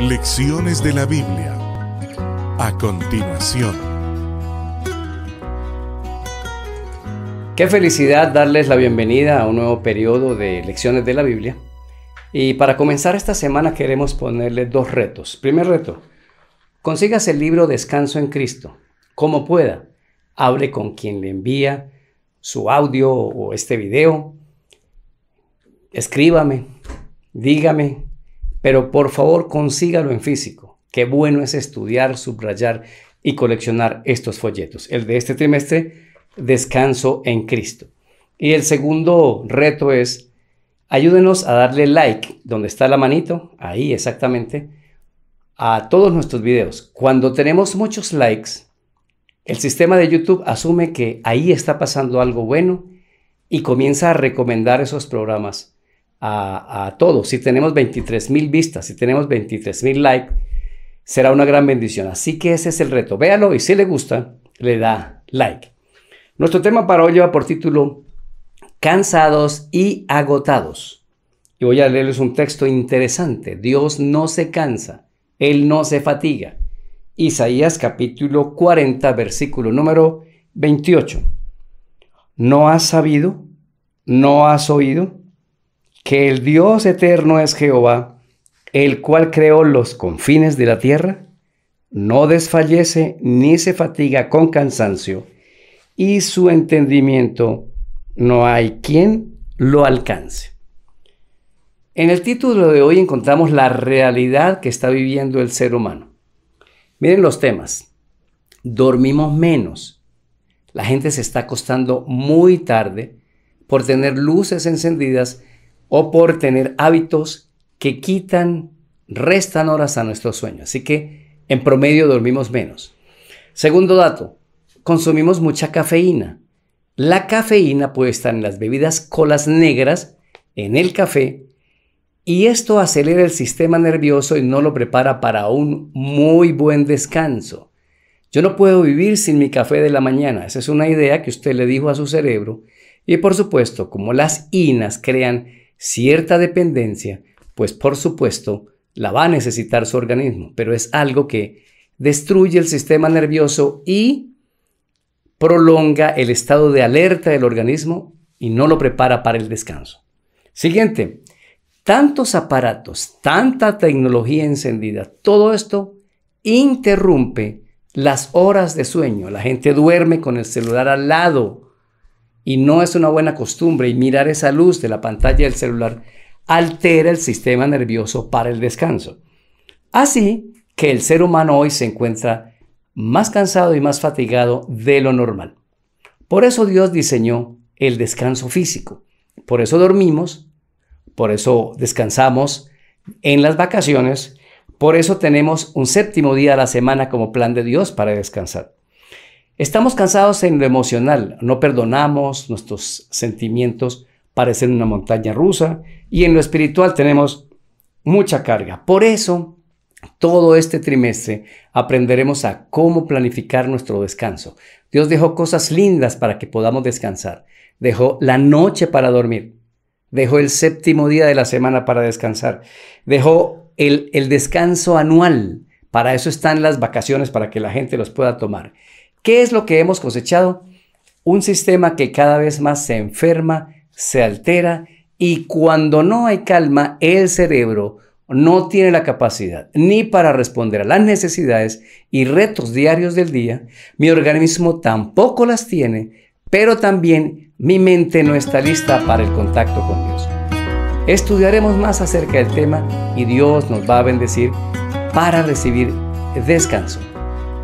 Lecciones de la Biblia. A continuación. Qué felicidad darles la bienvenida a un nuevo periodo de Lecciones de la Biblia. Y para comenzar esta semana queremos ponerles dos retos. Primer reto, consigas el libro Descanso en Cristo, como pueda. Hable con quien le envía su audio o este video. Escríbame, dígame pero por favor consígalo en físico. Qué bueno es estudiar, subrayar y coleccionar estos folletos. El de este trimestre, Descanso en Cristo. Y el segundo reto es, ayúdenos a darle like, donde está la manito, ahí exactamente, a todos nuestros videos. Cuando tenemos muchos likes, el sistema de YouTube asume que ahí está pasando algo bueno y comienza a recomendar esos programas a, todos. Si tenemos 23 mil vistas, si tenemos 23 mil likes, será una gran bendición. Así que ese es el reto. Véalo y si le gusta, le da like. Nuestro tema para hoy lleva por título Cansados y agotados. Y voy a leerles un texto interesante. Dios no se cansa, Él no se fatiga. Isaías capítulo 40, versículo número 28. ¿No has sabido? ¿No has oído? que el Dios eterno es Jehová, el cual creó los confines de la tierra, no desfallece ni se fatiga con cansancio, y su entendimiento no hay quien lo alcance. En el título de hoy encontramos la realidad que está viviendo el ser humano. Miren los temas. Dormimos menos. La gente se está acostando muy tarde por tener luces encendidas o por tener hábitos que quitan, restan horas a nuestro sueño. Así que en promedio dormimos menos. Segundo dato, consumimos mucha cafeína. La cafeína puede estar en las bebidas colas negras, en el café, y esto acelera el sistema nervioso y no lo prepara para un muy buen descanso. Yo no puedo vivir sin mi café de la mañana. Esa es una idea que usted le dijo a su cerebro. Y por supuesto, como las inas crean cierta dependencia, pues por supuesto la va a necesitar su organismo, pero es algo que destruye el sistema nervioso y prolonga el estado de alerta del organismo y no lo prepara para el descanso. Siguiente, tantos aparatos, tanta tecnología encendida, todo esto interrumpe las horas de sueño. La gente duerme con el celular al lado, y no es una buena costumbre y mirar esa luz de la pantalla del celular altera el sistema nervioso para el descanso. Así que el ser humano hoy se encuentra más cansado y más fatigado de lo normal. Por eso Dios diseñó el descanso físico. Por eso dormimos, por eso descansamos en las vacaciones, por eso tenemos un séptimo día a la semana como plan de Dios para descansar. Estamos cansados en lo emocional, no perdonamos nuestros sentimientos, parecen una montaña rusa, y en lo espiritual tenemos mucha carga. Por eso, todo este trimestre aprenderemos a cómo planificar nuestro descanso. Dios dejó cosas lindas para que podamos descansar. Dejó la noche para dormir. Dejó el séptimo día de la semana para descansar. Dejó el, el descanso anual. Para eso están las vacaciones, para que la gente los pueda tomar. ¿Qué es lo que hemos cosechado? Un sistema que cada vez más se enferma, se altera y cuando no hay calma, el cerebro no tiene la capacidad ni para responder a las necesidades y retos diarios del día, mi organismo tampoco las tiene, pero también mi mente no está lista para el contacto con Dios. Estudiaremos más acerca del tema y Dios nos va a bendecir para recibir descanso.